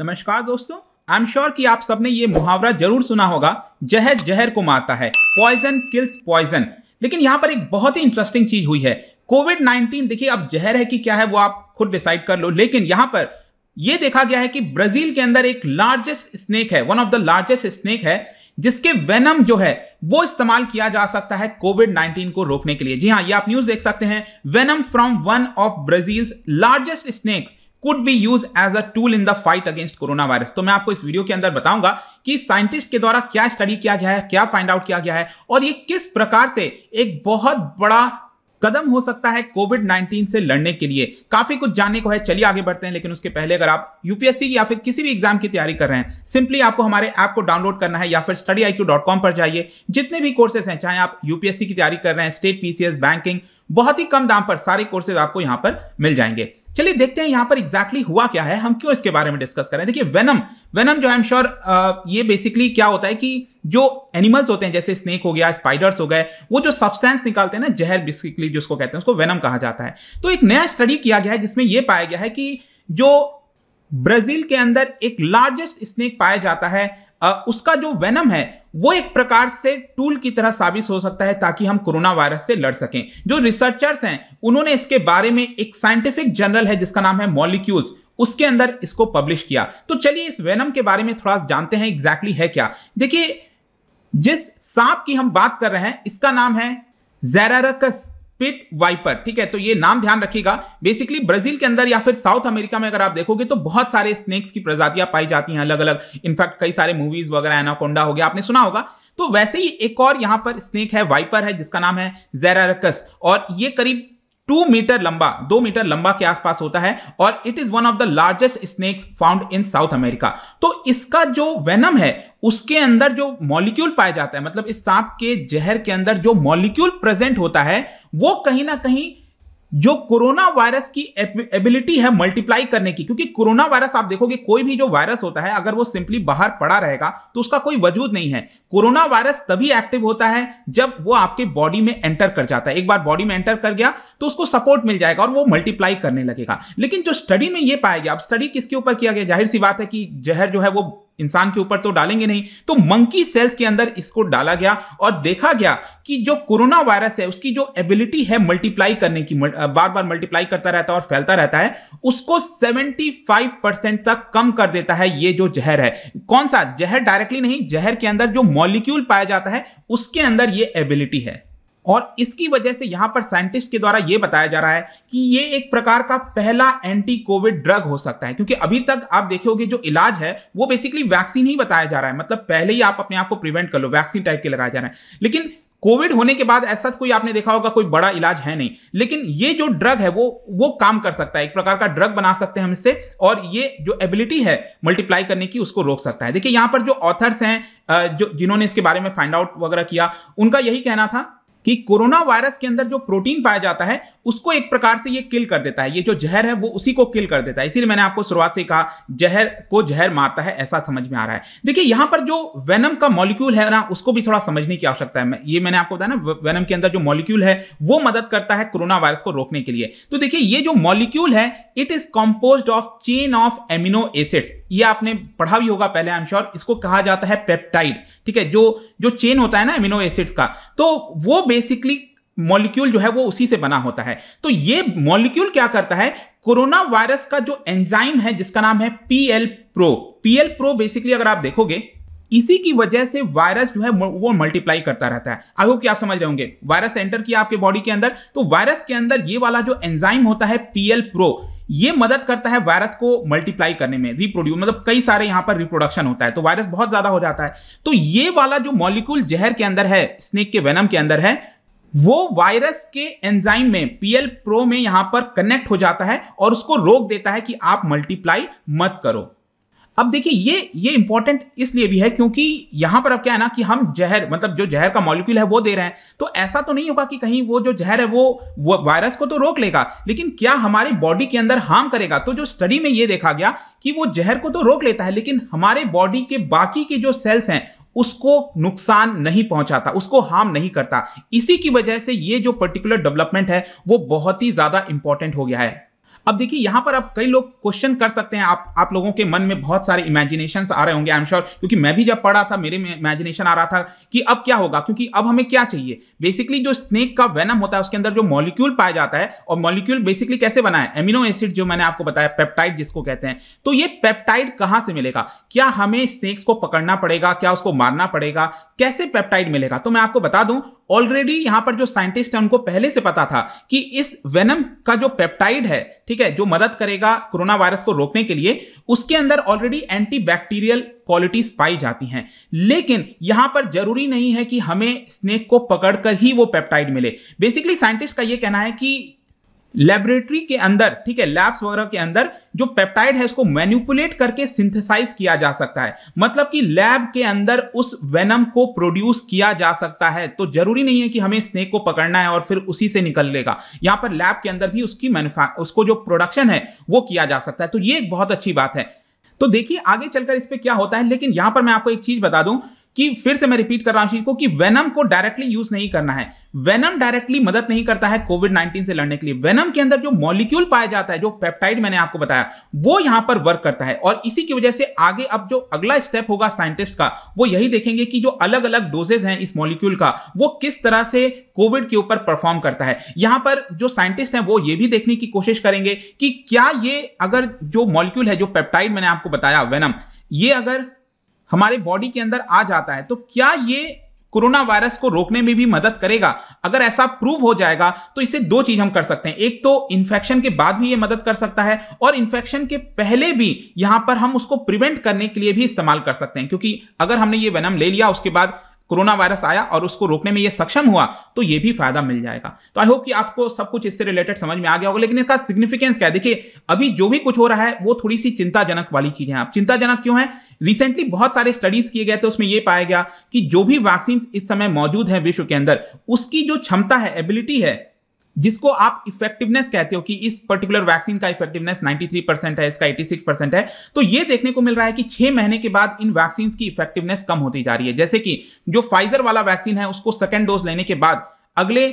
नमस्कार दोस्तों आई am sure कि आप सबने ये मुहावरा जरूर सुना होगा जहर जहर को मारता है पॉइजन किल्स पॉइजन लेकिन यहाँ पर एक बहुत ही इंटरेस्टिंग चीज हुई है कोविड 19 देखिए अब जहर है कि क्या है वो आप खुद डिसाइड कर लो लेकिन यहाँ पर यह देखा गया है कि ब्राजील के अंदर एक लार्जेस्ट स्नेक है one of the largest snake है जिसके वेनम जो है वो इस्तेमाल किया जा सकता है कोविड 19 को रोकने के लिए जी हाँ ये आप न्यूज देख सकते हैं venom from one of Brazil largest snakes could be use as a tool in the fight against corona virus तो मैं आपको इस वीडियो के अंदर बताऊंगा कि साइंटिस्ट के द्वारा क्या स्टडी किया गया है क्या फाइंड आउट किया गया है और ये किस प्रकार से एक बहुत बड़ा कदम हो सकता है कोविड 19 से लड़ने के लिए काफी कुछ जानने को है चलिए आगे बढ़ते हैं लेकिन उसके पहले अगर आप यूपीएससी या फिर किसी भी एग्जाम की तैयारी कर रहे हैं सिंपली आपको हमारे ऐप को डाउनलोड करना है या फिर स्टडी आई पर जाइए जितने भी कोर्सेज हैं चाहे आप यूपीएससी की तैयारी कर रहे हैं स्टेट पीसीएस बैंकिंग बहुत ही कम दाम पर सारे कोर्सेज आपको यहां पर मिल जाएंगे चलिए देखते हैं यहां पर एग्जैक्टली exactly हुआ क्या है हम क्यों इसके बारे में डिस्कस कर रहे हैं देखिए वेनम वेनम जो आई एम श्योर ये बेसिकली क्या होता है कि जो एनिमल्स होते हैं जैसे स्नेक हो गया स्पाइडर्स हो गए वो जो सब्सटेंस निकालते हैं ना जहर बेसिकली जिसको कहते हैं उसको वेनम कहा जाता है तो एक नया स्टडी किया गया है जिसमें यह पाया गया है कि जो ब्राजील के अंदर एक लार्जेस्ट स्नेक पाया जाता है उसका जो वेनम है वो एक प्रकार से टूल की तरह साबित हो सकता है ताकि हम कोरोना वायरस से लड़ सकें जो रिसर्चर्स हैं उन्होंने इसके बारे में एक साइंटिफिक जर्नल है जिसका नाम है मॉलिक्यूल्स उसके अंदर इसको पब्लिश किया तो चलिए इस वेनम के बारे में थोड़ा जानते हैं एग्जैक्टली है क्या देखिए जिस सांप की हम बात कर रहे हैं इसका नाम है जैरारकस पिट वाइपर ठीक है तो ये नाम ध्यान रखिएगा बेसिकली ब्राजील के अंदर या फिर साउथ अमेरिका में अगर आप देखोगे तो बहुत सारे स्नेक्स की प्रजातियां पाई जाती हैं अलग अलग इनफैक्ट कई सारे मूवीज वगैरह एनाकोंडा हो गया आपने सुना होगा तो वैसे ही एक और यहां पर स्नेक है वाइपर है जिसका नाम है जेरारकस और ये करीब टू मीटर लंबा दो मीटर लंबा के आसपास होता है और it is one of the largest snakes found in South America तो इसका जो वेनम है उसके अंदर जो मॉलिक्यूल पाया जाता है मतलब इस सांप के जहर के अंदर जो मॉलिक्यूल प्रेजेंट होता है वो कहीं ना कहीं जो कोरोना वायरस की एबिलिटी है मल्टीप्लाई करने की क्योंकि कोरोना वायरस आप देखोगे कोई भी जो वायरस होता है अगर वो सिंपली बाहर पड़ा रहेगा तो उसका कोई वजूद नहीं है कोरोना वायरस तभी एक्टिव होता है जब वो आपके बॉडी में एंटर कर जाता है एक बार बॉडी में एंटर कर गया तो उसको सपोर्ट मिल जाएगा और वो मल्टीप्लाई करने लगेगा लेकिन जो स्टडी में ये पाया गया अब स्टडी किसके ऊपर किया गया जाहिर सी बात है कि जहर जो है वो इंसान के ऊपर तो डालेंगे नहीं तो मंकी सेल्स के अंदर इसको डाला गया और देखा गया कि जो कोरोना वायरस है उसकी जो एबिलिटी है मल्टीप्लाई करने की बार बार मल्टीप्लाई करता रहता है और फैलता रहता है उसको 75 परसेंट तक कम कर देता है ये जो जहर है कौन सा जहर डायरेक्टली नहीं जहर के अंदर जो मॉलिक्यूल पाया जाता है उसके अंदर ये एबिलिटी है और इसकी वजह से यहां पर साइंटिस्ट के द्वारा यह बताया जा रहा है कि ये एक प्रकार का पहला एंटी कोविड ड्रग हो सकता है क्योंकि अभी तक आप देखोगे जो इलाज है वो बेसिकली वैक्सीन ही बताया जा रहा है मतलब पहले ही आप अपने आप को प्रिवेंट कर लो वैक्सीन टाइप के लगाया जा रहा है लेकिन कोविड होने के बाद ऐसा कोई आपने देखा होगा कोई बड़ा इलाज है नहीं लेकिन ये जो ड्रग है वो वो काम कर सकता है एक प्रकार का ड्रग बना सकते हैं हम इससे और ये जो एबिलिटी है मल्टीप्लाई करने की उसको रोक सकता है देखिए यहां पर जो ऑथर्स हैं जो जिन्होंने इसके बारे में फाइंड आउट वगैरह किया उनका यही कहना था कि कोरोना वायरस के अंदर जो प्रोटीन पाया जाता है उसको एक प्रकार से ये किल कर देता है ये जो जहर है वो उसी को किल कर देता है इसीलिए मैंने आपको शुरुआत से कहा जहर को जहर मारता है ऐसा समझ में आ रहा है देखिए यहां पर जो वेनम का मॉलिक्यूल है ना उसको भी थोड़ा समझने की आवश्यकता है ये मैंने आपको बताया ना वेनम के अंदर जो मॉलिक्यूल है वो मदद करता है कोरोना वायरस को रोकने के लिए तो देखिए ये जो मॉलिक्यूल है it is compose of chain of amino acids ये आपने पढ़ा भी होगा पहले आई एम श्योर इसको कहा जाता है पेप्टाइड ठीक है जो जो चेन होता है ना एमिनो एसिड्स का तो वो बेसिकली मॉलिक्यूल जो है वो उसी से बना होता है तो ये मॉलिक्यूल क्या करता है कोरोना वायरस का जो एंजाइम है जिसका नाम है PL pro PL pro basically अगर आप देखोगे इसी की वजह से वायरस जो है वो मल्टीप्लाई करता रहता है आई होप कि आप समझ रहे होंगे वायरस एंटर किया आपके बॉडी के अंदर तो वायरस के अंदर ये वाला जो एंजाइम होता है पीएल प्रो ये मदद करता है वायरस को मल्टीप्लाई करने में रिप्रोड्यूस मतलब कई सारे यहां पर रिप्रोडक्शन होता है तो वायरस बहुत ज्यादा हो जाता है तो ये वाला जो मॉलिक्यूल जहर के अंदर है स्नेक के वेनम के अंदर है वो वायरस के एंजाइम में पीएल प्रो में यहां पर कनेक्ट हो जाता है और उसको रोक देता है कि आप मल्टीप्लाई मत करो अब देखिए ये ये इंपॉर्टेंट इसलिए भी है क्योंकि यहां पर अब क्या है ना कि हम जहर मतलब जो जहर का मॉलिक्यूल है वो दे रहे हैं तो ऐसा तो नहीं होगा कि कहीं वो जो जहर है वो, वो वायरस को तो रोक लेगा लेकिन क्या हमारी बॉडी के अंदर हार्म करेगा तो जो स्टडी में ये देखा गया कि वो जहर को तो रोक लेता है लेकिन हमारे बॉडी के बाकी के जो सेल्स हैं उसको नुकसान नहीं पहुंचाता उसको हार्म नहीं करता इसी की वजह से ये जो पर्टिकुलर डेवलपमेंट है वो बहुत ही ज्यादा इंपॉर्टेंट हो गया है अब देखिए यहां पर आप कई लोग क्वेश्चन कर सकते हैं आप आप लोगों के मन में बहुत सारे इमेजिनेशन आ रहे होंगे आई एम श्योर क्योंकि मैं भी जब पढ़ा था मेरे में इमेजिनेशन आ रहा था कि अब क्या होगा क्योंकि अब हमें क्या चाहिए बेसिकली जो स्नेक का वेनम होता है उसके अंदर जो मॉलिक्यूल पाया जाता है और मॉलिक्यूल बेसिकली कैसे बनाए एमिनो एसिड जो मैंने आपको बताया पेप्टाइड जिसको कहते हैं तो ये पेप्टाइड कहां से मिलेगा क्या हमें स्नेक्स को पकड़ना पड़ेगा क्या उसको मारना पड़ेगा कैसे पेप्टाइड मिलेगा तो मैं आपको बता दूं ऑलरेडी यहां पर जो साइंटिस्ट है उनको पहले से पता था कि इस वेनम का जो पेप्टाइड है ठीक ठीक है जो मदद करेगा कोरोना वायरस को रोकने के लिए उसके अंदर ऑलरेडी एंटी बैक्टीरियल क्वालिटीज पाई जाती हैं लेकिन यहां पर जरूरी नहीं है कि हमें स्नेक को पकड़कर ही वो पेप्टाइड मिले बेसिकली साइंटिस्ट का ये कहना है कि लेबोरेटरी के अंदर ठीक है लैब्स वगैरह के अंदर जो पेप्टाइड है उसको मैन्युपुलेट करके सिंथेसाइज किया जा सकता है मतलब कि लैब के अंदर उस वेनम को प्रोड्यूस किया जा सकता है तो जरूरी नहीं है कि हमें स्नेक को पकड़ना है और फिर उसी से निकल लेगा यहां पर लैब के अंदर भी उसकी उसको जो प्रोडक्शन है वो किया जा सकता है तो ये एक बहुत अच्छी बात है तो देखिए आगे चलकर इस पर क्या होता है लेकिन यहां पर मैं आपको एक चीज बता दूं कि फिर से मैं रिपीट कर रहा हूं को कि वेनम को डायरेक्टली यूज नहीं करना है वेनम डायरेक्टली मदद नहीं करता है कोविड 19 से लड़ने के लिए वेनम के अंदर जो मॉलिक्यूल पाया जाता है जो पेप्टाइड मैंने आपको बताया वो यहां पर वर्क करता है और इसी की वजह से आगे अब जो अगला स्टेप होगा साइंटिस्ट का वो यही देखेंगे कि जो अलग अलग डोजेज हैं इस मॉलिक्यूल का वो किस तरह से कोविड के ऊपर परफॉर्म करता है यहां पर जो साइंटिस्ट हैं वो ये भी देखने की कोशिश करेंगे कि क्या ये अगर जो मॉलिक्यूल है जो पेप्टाइड मैंने आपको बताया वेनम ये अगर हमारे बॉडी के अंदर आ जाता है तो क्या ये कोरोना वायरस को रोकने में भी मदद करेगा अगर ऐसा प्रूव हो जाएगा तो इससे दो चीज हम कर सकते हैं एक तो इन्फेक्शन के बाद भी ये मदद कर सकता है और इन्फेक्शन के पहले भी यहां पर हम उसको प्रिवेंट करने के लिए भी इस्तेमाल कर सकते हैं क्योंकि अगर हमने ये वेनम ले लिया उसके बाद कोरोना वायरस आया और उसको रोकने में ये सक्षम हुआ तो ये भी फायदा मिल जाएगा तो आई होप कि आपको सब कुछ इससे रिलेटेड समझ में आ गया होगा लेकिन इसका सिग्निफिकेंस क्या है देखिए अभी जो भी कुछ हो रहा है वो थोड़ी सी चिंताजनक वाली चीजें आप चिंताजनक क्यों है रिसेंटली बहुत सारे स्टडीज किए गए थे उसमें यह पाया गया कि जो भी वैक्सीन इस समय मौजूद है विश्व के अंदर उसकी जो क्षमता है एबिलिटी है जिसको आप इफेक्टिवनेस कहते हो कि इस पर्टिकुलर वैक्सीन का इफेक्टिवनेस 93 परसेंट है इसका 86 परसेंट है तो ये देखने को मिल रहा है कि छह महीने के बाद इन वैक्सीन की इफेक्टिवनेस कम होती जा रही है जैसे कि जो फाइजर वाला वैक्सीन है उसको सेकेंड डोज लेने के बाद अगले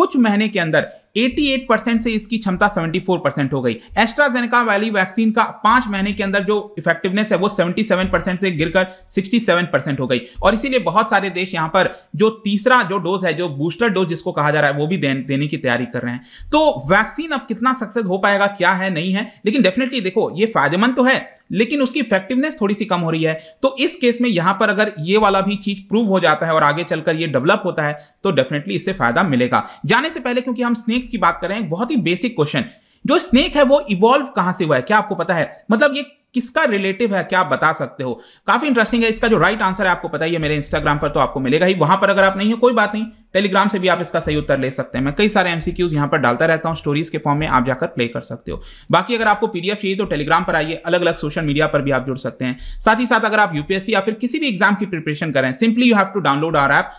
कुछ महीने के अंदर 88 परसेंट से इसकी क्षमता 74 परसेंट हो गई एस्ट्राजेनेका वाली वैक्सीन का पांच महीने के अंदर जो इफेक्टिवनेस है वो 77 परसेंट से गिरकर 67 परसेंट हो गई और इसीलिए बहुत सारे देश यहां पर जो तीसरा जो डोज है जो बूस्टर डोज जिसको कहा जा रहा है वो भी देन, देने की तैयारी कर रहे हैं तो वैक्सीन अब कितना सक्सेस हो पाएगा क्या है नहीं है लेकिन डेफिनेटली देखो ये फायदेमंद तो है लेकिन उसकी इफेक्टिवनेस थोड़ी सी कम हो रही है तो इस केस में यहां पर अगर ये वाला भी चीज प्रूव हो जाता है और आगे चलकर ये डेवलप होता है तो डेफिनेटली इससे फायदा मिलेगा जाने से पहले क्योंकि हम स्नेक्स की बात करें बहुत ही बेसिक क्वेश्चन जो स्नेक है वो इवॉल्व कहां से हुआ है क्या आपको पता है मतलब ये किसका रिलेटिव है क्या आप बता सकते हो काफी इंटरेस्टिंग है इसका जो राइट right आंसर है आपको पता ही है मेरे इंस्टाग्राम पर तो आपको मिलेगा ही वहां पर अगर आप नहीं हो कोई बात नहीं टेलीग्राम से भी आप इसका सही उत्तर ले सकते हैं मैं कई सारे एमसीक्यूज यहां पर डालता रहता हूं स्टोरीज के फॉर्म में आप जाकर प्ले कर सकते हो बाकी अगर आपको पीडीएफ चाहिए तो टेलीग्राम पर आइए अलग अलग सोशल मीडिया पर भी आप जुड़ सकते हैं साथ ही साथ अगर आप यूपीएससी या फिर किसी भी एग्जाम की प्रिपरेशन करें simply you have to download our app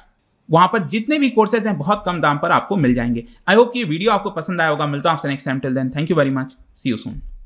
वहां पर जितने भी कोर्सेज हैं बहुत कम दाम पर आपको मिल जाएंगे आई होप ये वीडियो आपको पसंद आया होगा मिलता हूं आपसे next time till then thank you very much see you soon